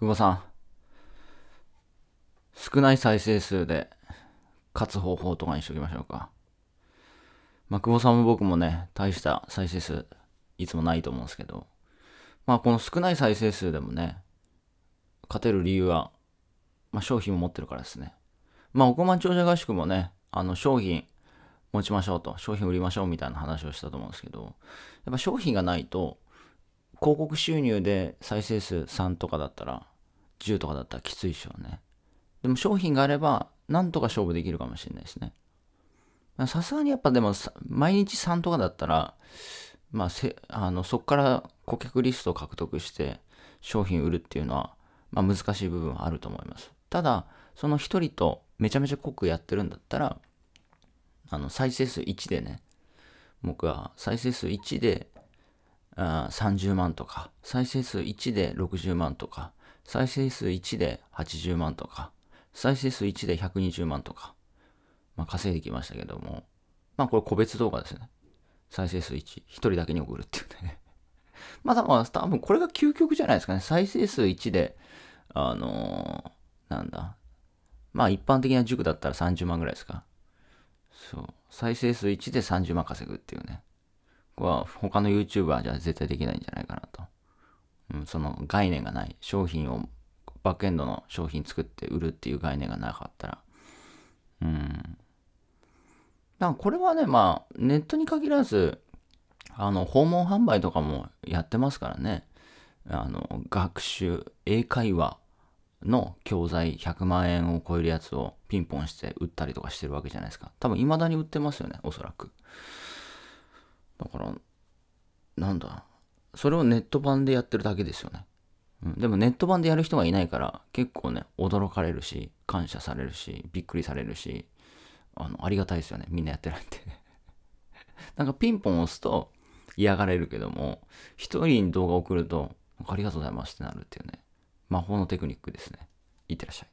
久保さん、少ない再生数で勝つ方法とかにしときましょうか。まあ、久保さんも僕もね、大した再生数、いつもないと思うんですけど、まあ、この少ない再生数でもね、勝てる理由は、まあ、商品を持ってるからですね。まあ、億万長者合宿もね、あの、商品持ちましょうと、商品売りましょうみたいな話をしたと思うんですけど、やっぱ商品がないと、広告収入で再生数3とかだったら、10とかだったらきついでしょうね。でも商品があれば、なんとか勝負できるかもしれないですね。さすがにやっぱでも、毎日3とかだったら、まあ、せあのそこから顧客リストを獲得して商品売るっていうのは、まあ、難しい部分はあると思います。ただ、その1人とめちゃめちゃ濃くやってるんだったら、あの再生数1でね、僕は再生数1であ30万とか、再生数1で60万とか、再生数1で80万とか、再生数1で120万とか、まあ、稼いできましたけども、まあこれ個別動画ですね。再生数1、1人だけに送るっていうね まあ多分、多分これが究極じゃないですかね。再生数1で、あのー、なんだ。まあ一般的な塾だったら30万ぐらいですか。そう。再生数1で30万稼ぐっていうね。は他の YouTuber じゃ絶対できないんじゃないかなと。うん、その概念がない。商品を、バックエンドの商品作って売るっていう概念がなかったら。うん。だからこれはね、まあ、ネットに限らず、あの、訪問販売とかもやってますからね。あの、学習、英会話の教材100万円を超えるやつをピンポンして売ったりとかしてるわけじゃないですか。多分未だに売ってますよね、おそらく。だから、なんだ。それをネット版でやってるだけですよね。うん、でもネット版でやる人がいないから結構ね驚かれるし感謝されるしびっくりされるしあのありがたいですよねみんなやってないって なんかピンポン押すと嫌がれるけども一人に動画送るとありがとうございますってなるっていうね魔法のテクニックですねいってらっしゃい